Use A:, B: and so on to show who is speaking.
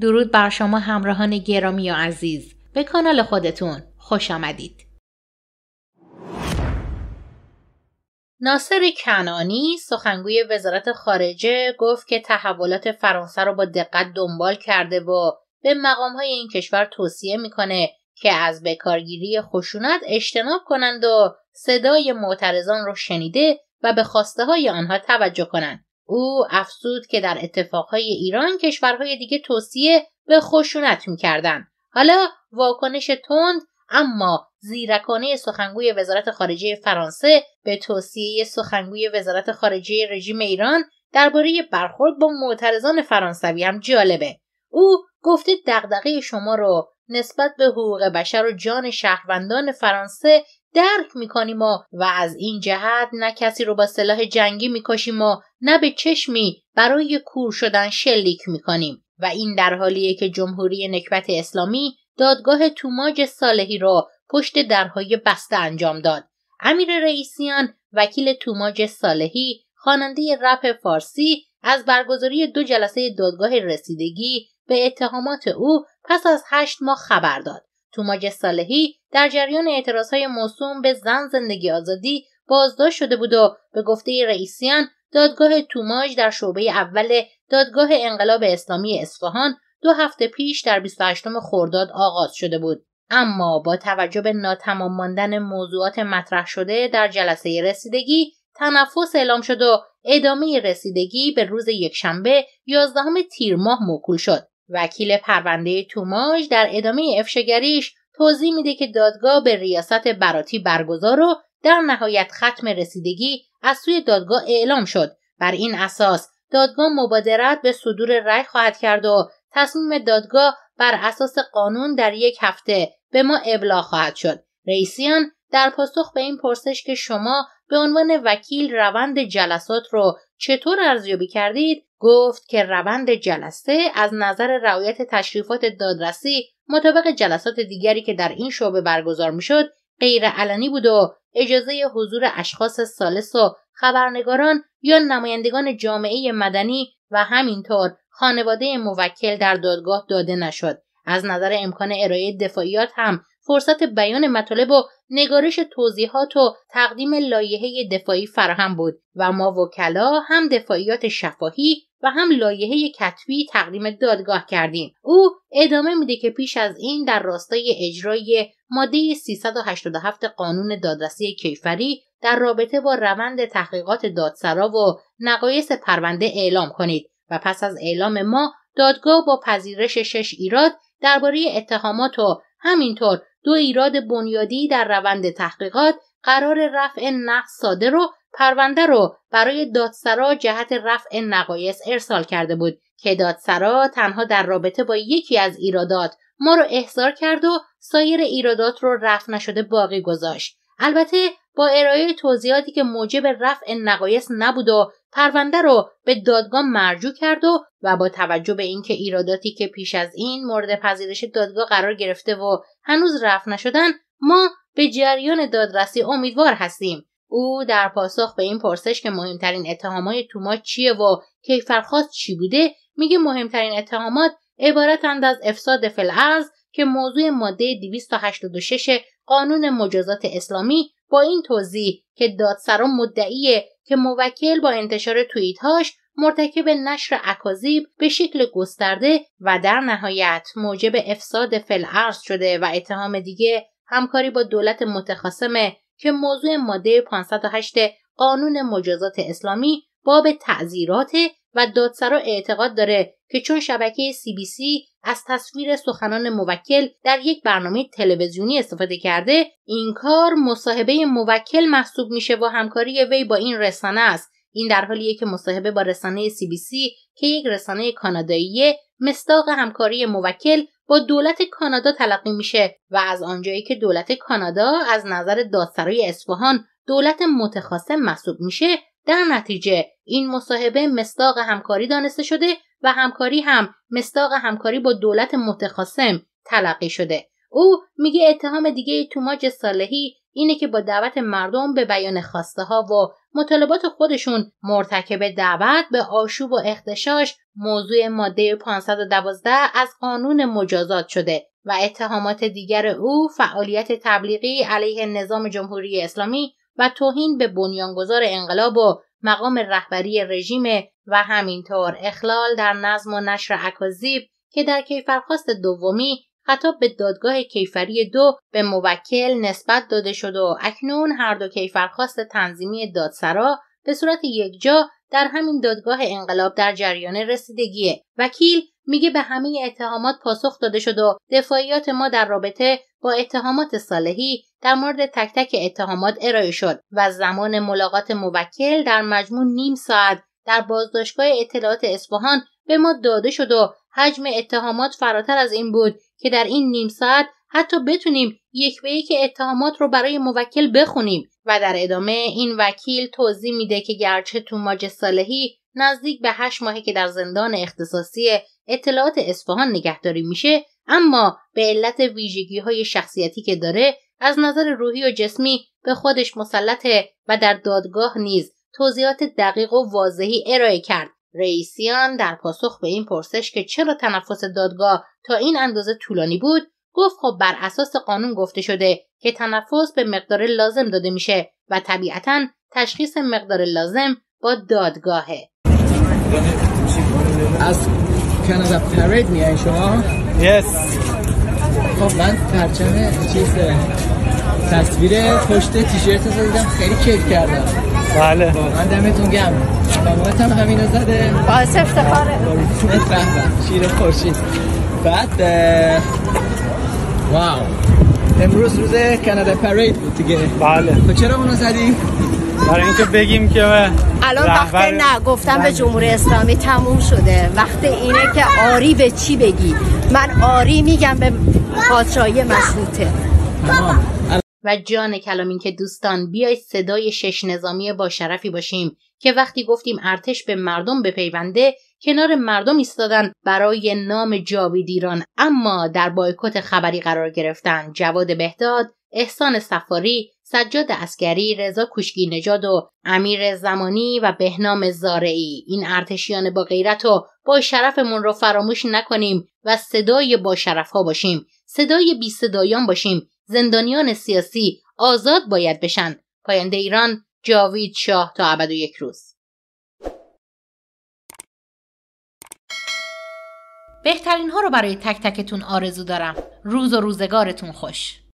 A: درود بر شما همراهان گرامی و عزیز به کانال خودتون خوش آمدید ناصر کنانی سخنگوی وزارت خارجه گفت که تحولات فرانسه را با دقت دنبال کرده و به مقام های این کشور توصیه میکنه که از بکارگیری خشونت اجتناب کنند و صدای معترضان را شنیده و به خواسته های آنها توجه کنند او افزود که در اتفاقهای ایران کشورهای دیگه توصیه به خشونت میکردن. حالا واکنش تند اما زیرکانه سخنگوی وزارت خارجه فرانسه به توصیه سخنگوی وزارت خارجه رژیم ایران درباره برخورد با معترضان فرانسوی هم جالبه او گفته دغدغه شما رو نسبت به حقوق بشر و جان شهروندان فرانسه درک میکنیم و و از این جهت نه کسی رو با سلاح جنگی میکشیم و نه به چشمی برای کور شدن شلیک میکنیم و این در حالیه که جمهوری نکبت اسلامی دادگاه توماج صالحی را پشت درهای بسته انجام داد امیر رئیسیان وکیل توماج صالحی خواننده رپ فارسی از برگزاری دو جلسه دادگاه رسیدگی به اتهامات او پس از هشت ماه خبر داد توماج صالحی در جریان های موسوم به زن زندگی آزادی بازداشت شده بود و به گفته رئیسیان دادگاه توماج در شعبه اول دادگاه انقلاب اسلامی اصفهان دو هفته پیش در 28 خرداد آغاز شده بود اما با توجه به ناتمام ماندن موضوعات مطرح شده در جلسه رسیدگی تنفس اعلام شد و ادامه رسیدگی به روز یکشنبه 11 تیر ماه موکول شد وکیل پرونده توماج در ادامه افشاگریش توضیح میده که دادگاه به ریاست براتی برگزار و در نهایت ختم رسیدگی از سوی دادگاه اعلام شد بر این اساس دادگاه مبادرت به صدور رأی خواهد کرد و تصمیم دادگاه بر اساس قانون در یک هفته به ما ابلاغ خواهد شد رئیسیان در پاسخ به این پرسش که شما به عنوان وکیل روند جلسات رو چطور ارزیابی کردید گفت که روند جلسه از نظر رعایت تشریفات دادرسی مطابق جلسات دیگری که در این شعبه برگزار میشد علنی بود و اجازه حضور اشخاص سالس و خبرنگاران یا نمایندگان جامعه مدنی و همینطور خانواده موکل در دادگاه داده نشد از نظر امکان ارائه دفاعیات هم فرصت بیان مطالب و نگارش توضیحات و تقدیم لایحه دفاعی فراهم بود و ما وکلا هم دفاعیات شفاهی و هم لایحه کتبی تقدیم دادگاه کردیم او ادامه میده که پیش از این در راستای اجرای ماده 387 قانون دادرسی کیفری در رابطه با روند تحقیقات دادسرا و نقایص پرونده اعلام کنید و پس از اعلام ما دادگاه با پذیرش شش ایراد درباره اتهامات و همینطور دو ایراد بنیادی در روند تحقیقات قرار رفع نقص ساده رو پرونده رو برای دادسرا جهت رفع نقایص ارسال کرده بود که دادسرا تنها در رابطه با یکی از ایرادات ما رو احضار کرد و سایر ایرادات رو رفع نشده باقی گذاشت البته با ارائه توضیحاتی که موجب رفع نقایص نبود و پرونده رو به دادگاه مرجو کرد و و با توجه به اینکه ایراداتی که پیش از این مورد پذیرش دادگاه قرار گرفته و هنوز رفع نشدن ما به جریان دادرسی امیدوار هستیم او در پاسخ به این پرسش که مهمترین اتهامات توما چیه و کیفرخواست چی بوده میگه مهمترین اتهامات عبارتند از افساد فلعرض که موضوع ماده 286 قانون مجازات اسلامی با این توضیح که دادسرا مدعیه که موکل با انتشار هاش مرتکب نشر اکاذیب به شکل گسترده و در نهایت موجب افساد فلعرض شده و اتهام دیگه همکاری با دولت متخاصمه که موضوع ماده 508 قانون مجازات اسلامی باب تعذیرات و دادسرا اعتقاد داره که چون شبکه سی از تصویر سخنان موکل در یک برنامه تلویزیونی استفاده کرده این کار مصاحبه موکل محسوب میشه و همکاری وی با این رسانه است این در حالیه که مصاحبه با رسانه CBC که یک رسانه کاناداییه مصداق همکاری موکل با دولت کانادا تلقی میشه و از آنجایی که دولت کانادا از نظر دادسرای اصفهان دولت متخاصم محسوب میشه در نتیجه این مصاحبه مصداق همکاری دانسته شده و همکاری هم مستاق همکاری با دولت متخاصم تلقی شده او میگه اتهام دیگه توماج صالحی اینه که با دعوت مردم به بیان خواسته ها و مطالبات خودشون مرتکب دعوت به آشوب و اختشاش موضوع ماده 512 از قانون مجازات شده و اتهامات دیگر او فعالیت تبلیغی علیه نظام جمهوری اسلامی و توهین به بنیانگذار انقلاب و مقام رهبری رژیم و همینطور اخلال در نظم و نشر اکاذیب که در کیفرخواست دومی خطاب به دادگاه کیفری دو به موکل نسبت داده شد و اکنون هر دو کیفرخواست تنظیمی دادسرا به صورت یکجا در همین دادگاه انقلاب در جریان رسیدگیه وکیل میگه به همه اتهامات پاسخ داده شد و دفاعیات ما در رابطه با اتهامات صالحی در مورد تک تک اتهامات ارائه شد و زمان ملاقات موکل در مجموع نیم ساعت در بازداشتگاه اطلاعات اصفهان به ما داده شد و حجم اتهامات فراتر از این بود که در این نیم ساعت حتی بتونیم یک به یک اتهامات رو برای موکل بخونیم و در ادامه این وکیل توضیح میده که گرچه تو ماج صالحی نزدیک به هشت ماهه که در زندان اختصاصی اطلاعات اصفهان نگهداری میشه اما به علت ویژگی های شخصیتی که داره از نظر روحی و جسمی به خودش مسلطه و در دادگاه نیز توضیحات دقیق و واضحی ارائه کرد رئیسیان در پاسخ به این پرسش که چرا تنفس دادگاه تا این اندازه طولانی بود گفت خب بر اساس قانون گفته شده که تنفس به مقدار لازم داده میشه و طبیعتا تشخیص مقدار لازم با دادگاهه از کانادا پرید میای شما؟ Yes. خب من پرچم چیز تصویر پشت تیشرت دیدم خیلی کیف کردم بله واقعا دمتون گرم دامات هم همینو زده باعث افتخاره شیر خوشی. بعد واو امروز روز کانادا پرید بود دیگه بله تو خب چرا اونو زدی؟ برای اینکه بگیم که الان وقت نه گفتم به بله. جمهوری اسلامی تموم شده وقت اینه که آری به چی بگی من آری میگم به پادشاهی مسعوده جان جان این که دوستان بیای صدای شش نظامی با شرفی باشیم که وقتی گفتیم ارتش به مردم بپیونده کنار مردم ایستادن برای نام جاوید ایران اما در بایکوت خبری قرار گرفتن جواد بهداد احسان سفاری سجاد اسکری رضا کوشکی نژاد و امیر زمانی و بهنام زارعی این ارتشیان با غیرت و با شرفمون رو فراموش نکنیم و صدای با شرف ها باشیم صدای بی صدایان باشیم زندانیان سیاسی آزاد باید بشن پاینده ایران جاوید شاه تا ابد و یک روز بهترین ها رو برای تک تکتون آرزو دارم روز و روزگارتون خوش